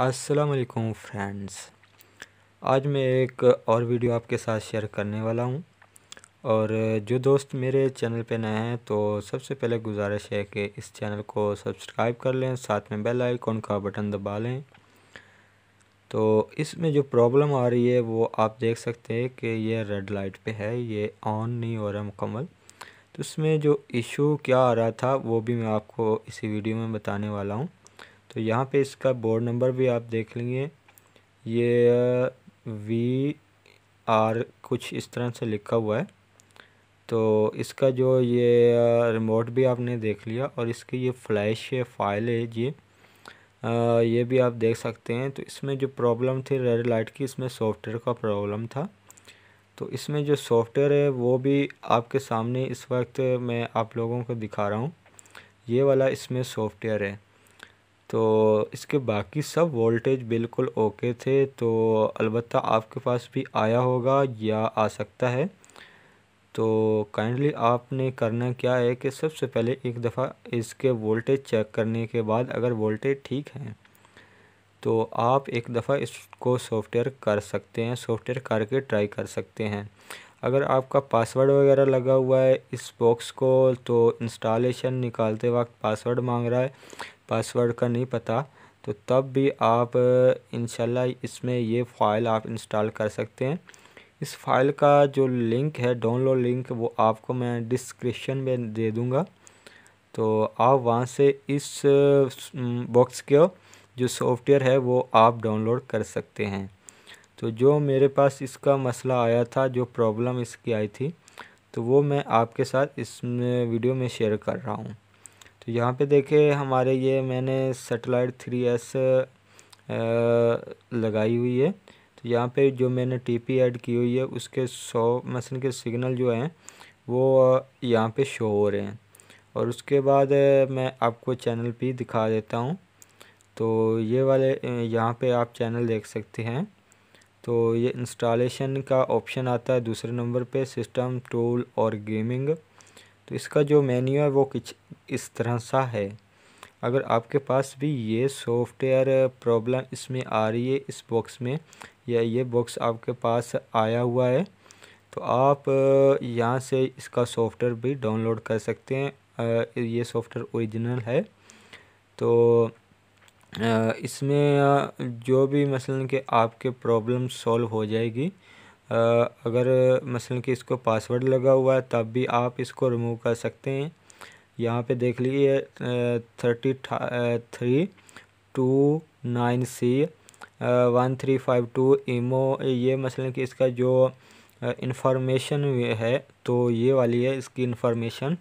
अस्सलाम फ्रेंड्स आज मैं एक और वीडियो आपके साथ शेयर करने वाला हूं और जो दोस्त मेरे चैनल पे नए हैं तो सबसे पहले गुजारिश है कि इस चैनल को सब्सक्राइब कर लें साथ में बेल आइकॉन का बटन दबा लें तो इसमें जो प्रॉब्लम आ रही है वो आप देख सकते हैं कि ये रेड लाइट पे है ये ऑन नहीं हो रहा मुकम्मल तो इसमें जो इशू क्या आ रहा था वो भी मैं आपको इसी वीडियो में बताने वाला हूँ तो यहाँ पे इसका बोर्ड नंबर भी आप देख लेंगे ये वी आर कुछ इस तरह से लिखा हुआ है तो इसका जो ये रिमोट भी आपने देख लिया और इसकी ये फ्लैश है फाइल है ये आ, ये भी आप देख सकते हैं तो इसमें जो प्रॉब्लम थी रेड लाइट की इसमें सॉफ्टवेयर का प्रॉब्लम था तो इसमें जो सॉफ्टवेयर है वो भी आपके सामने इस वक्त मैं आप लोगों को दिखा रहा हूँ ये वाला इसमें सॉफ्टवेयर है तो इसके बाकी सब वोल्टेज बिल्कुल ओके थे तो अलबत्त आपके पास भी आया होगा या आ सकता है तो काइंडली आपने करना क्या है कि सबसे पहले एक दफ़ा इसके वोल्टेज चेक करने के बाद अगर वोल्टेज ठीक है तो आप एक दफ़ा इसको सॉफ्टवेयर कर सकते हैं सॉफ्टवेयर करके ट्राई कर सकते हैं अगर आपका पासवर्ड वगैरह लगा हुआ है इस बॉक्स को तो इंस्टॉलेशन निकालते वक्त पासवर्ड मांग रहा है पासवर्ड का नहीं पता तो तब भी आप इन इसमें ये फ़ाइल आप इंस्टॉल कर सकते हैं इस फाइल का जो लिंक है डाउनलोड लिंक वो आपको मैं डिस्क्रिप्शन में दे दूँगा तो आप वहाँ से इस बॉक्स के जो सॉफ्टवेयर है वो आप डाउनलोड कर सकते हैं तो जो मेरे पास इसका मसला आया था जो प्रॉब्लम इसकी आई थी तो वो मैं आपके साथ इस वीडियो में शेयर कर रहा हूँ तो यहाँ पे देखे हमारे ये मैंने सेटेलाइट थ्री एस लगाई हुई है तो यहाँ पे जो मैंने टीपी ऐड की हुई है उसके सौ मसल के सिग्नल जो हैं वो यहाँ पे शो हो रहे हैं और उसके बाद मैं आपको चैनल भी दिखा देता हूँ तो ये वाले यहाँ पे आप चैनल देख सकते हैं तो ये इंस्टॉलेशन का ऑप्शन आता है दूसरे नंबर पे सिस्टम टूल और गेमिंग तो इसका जो मेन्यू है वो कुछ इस तरह सा है अगर आपके पास भी ये सॉफ्टवेयर प्रॉब्लम इसमें आ रही है इस बॉक्स में या ये बॉक्स आपके पास आया हुआ है तो आप यहाँ से इसका सॉफ्टवेयर भी डाउनलोड कर सकते हैं ये सॉफ्टवेयर ओरिजिनल है तो इसमें जो भी मसलन के आपके प्रॉब्लम सॉल्व हो जाएगी अगर मसलन कि इसको पासवर्ड लगा हुआ है तब भी आप इसको रिमूव कर सकते हैं यहाँ पे देख लीजिए thirty three two nine C one three five two ईमो ये मसलन कि इसका जो इन्फॉर्मेशन है तो ये वाली है इसकी इन्फॉर्मेशन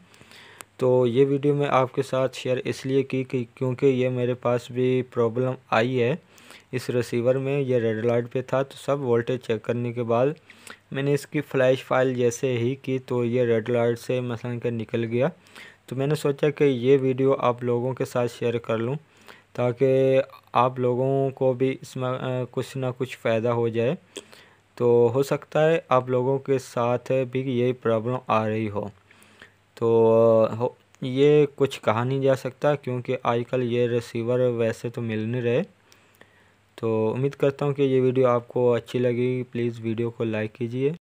तो ये वीडियो मैं आपके साथ शेयर इसलिए की कि क्योंकि ये मेरे पास भी प्रॉब्लम आई है इस रिसीवर में ये रेड लाइट पे था तो सब वोल्टेज चेक करने के बाद मैंने इसकी फ़्लैश फाइल जैसे ही की तो ये रेड लाइट से मसल के निकल गया तो मैंने सोचा कि ये वीडियो आप लोगों के साथ शेयर कर लूँ ताकि आप लोगों को भी इसमें कुछ ना कुछ फ़ायदा हो जाए तो हो सकता है आप लोगों के साथ भी यही प्रॉब्लम आ रही हो तो ये कुछ कहा नहीं जा सकता क्योंकि आजकल ये रिसीवर वैसे तो मिल नहीं रहे तो उम्मीद करता हूँ कि ये वीडियो आपको अच्छी लगी प्लीज़ वीडियो को लाइक कीजिए